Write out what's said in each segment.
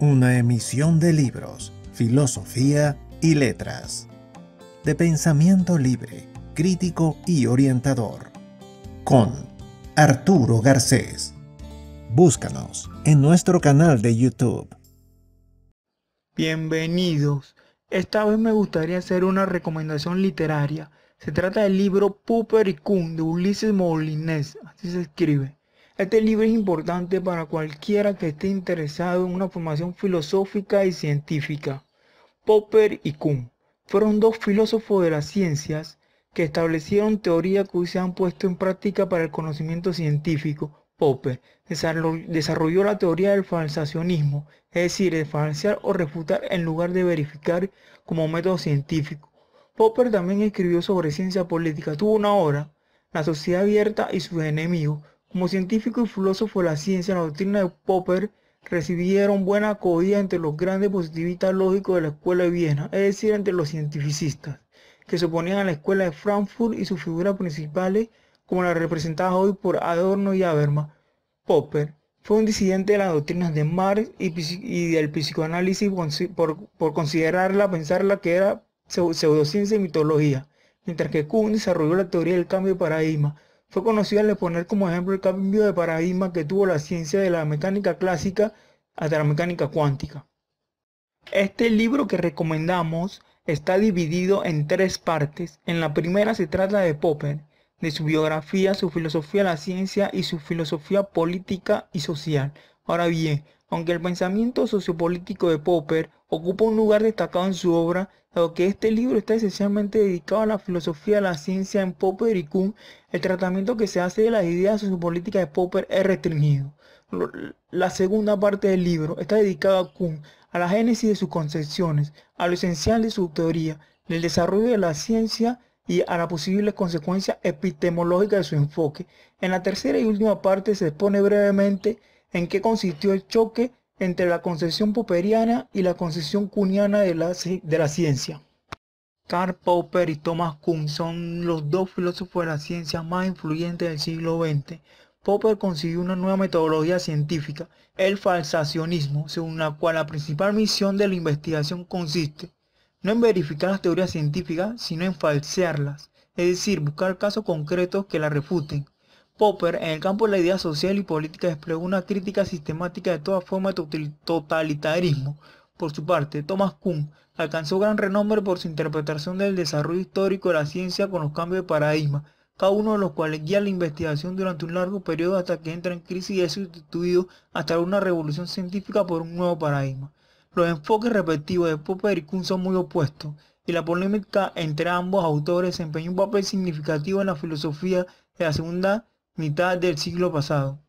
una emisión de libros, filosofía y letras, de pensamiento libre, crítico y orientador, con Arturo Garcés. Búscanos en nuestro canal de YouTube. Bienvenidos. Esta vez me gustaría hacer una recomendación literaria. Se trata del libro Puper y Kun de Ulises Molinés, así se escribe. Este libro es importante para cualquiera que esté interesado en una formación filosófica y científica. Popper y Kuhn fueron dos filósofos de las ciencias que establecieron teorías que se han puesto en práctica para el conocimiento científico. Popper desarrolló la teoría del falsacionismo, es decir, de falsear o refutar en lugar de verificar como método científico. Popper también escribió sobre ciencia política, tuvo una obra, La sociedad abierta y sus enemigos, como científico y filósofo de la ciencia, la doctrina de Popper recibieron buena acogida entre los grandes positivistas lógicos de la escuela de Viena, es decir, entre los cientificistas, que se oponían a la escuela de Frankfurt y sus figuras principales, como las representadas hoy por Adorno y Habermas. Popper fue un disidente de las doctrinas de Marx y, del psicoanálisis por, por, considerarla, pensarla que era pseudociencia y mitología, mientras que Kuhn desarrolló la teoría del cambio de paradigma, fue conocido al exponer como ejemplo el cambio de paradigma que tuvo la ciencia de la mecánica clásica hasta la mecánica cuántica. Este libro que recomendamos está dividido en tres partes. En la primera se trata de Popper, de su biografía, su filosofía de la ciencia y su filosofía política y social. Ahora bien, aunque el pensamiento sociopolítico de Popper ocupa un lugar destacado en su obra, dado que este libro está esencialmente dedicado a la filosofía de la ciencia en Popper y Kuhn, el tratamiento que se hace de las ideas sociopolíticas de Popper es restringido. La segunda parte del libro está dedicada a Kuhn, a la génesis de sus concepciones, a lo esencial de su teoría, del desarrollo de la ciencia y a las posibles consecuencias epistemológicas de su enfoque. En la tercera y última parte se expone brevemente en qué consistió el choque entre la concepción popperiana y la concepción cuniana de la, de la ciencia. Karl Popper y Thomas Kuhn son los dos filósofos de la ciencia más influyentes del siglo XX. Popper consiguió una nueva metodología científica, el falsacionismo, según la cual la principal misión de la investigación consiste no en verificar las teorías científicas, sino en falsearlas, es decir, buscar casos concretos que las refuten. Popper, en el campo de la idea social y política, desplegó una crítica sistemática de toda forma de totalitarismo. Por su parte, Thomas Kuhn alcanzó gran renombre por su interpretación del desarrollo histórico de la ciencia con los cambios de paradigma, cada uno de los cuales guía la investigación durante un largo periodo hasta que entra en crisis y es sustituido hasta una revolución científica por un nuevo paradigma. Los enfoques respectivos de Popper y Kuhn son muy opuestos, y la polémica entre ambos autores desempeñó un papel significativo en la filosofía de la segunda mitad del siglo pasado.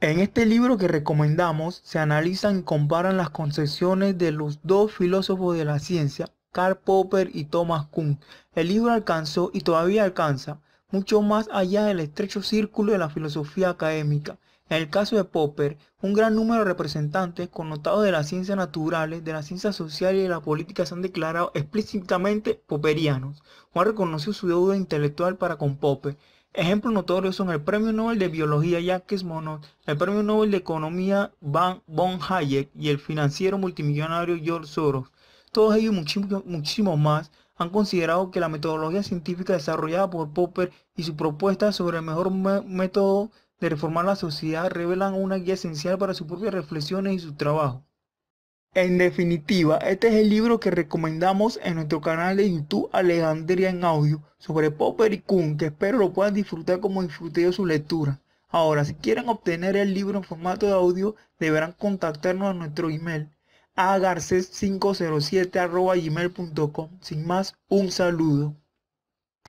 En este libro que recomendamos se analizan y comparan las concepciones de los dos filósofos de la ciencia, Karl Popper y Thomas Kuhn. El libro alcanzó y todavía alcanza mucho más allá del estrecho círculo de la filosofía académica. En el caso de Popper, un gran número de representantes connotados de las ciencias naturales, de las ciencias sociales y de la política se han declarado explícitamente popperianos, Juan reconoció su deuda intelectual para con Popper. Ejemplos notorios son el Premio Nobel de Biología Jacques Monod, el Premio Nobel de Economía Van Von Hayek y el financiero multimillonario George Soros. Todos ellos y muchísimos más han considerado que la metodología científica desarrollada por Popper y su propuesta sobre el mejor método de reformar la sociedad revelan una guía esencial para sus propias reflexiones y su trabajo. En definitiva, este es el libro que recomendamos en nuestro canal de YouTube Alejandría en Audio sobre Popper y Kuhn, que espero lo puedan disfrutar como disfruté yo su lectura. Ahora, si quieren obtener el libro en formato de audio, deberán contactarnos a nuestro email agarces507.gmail.com. Sin más, un saludo.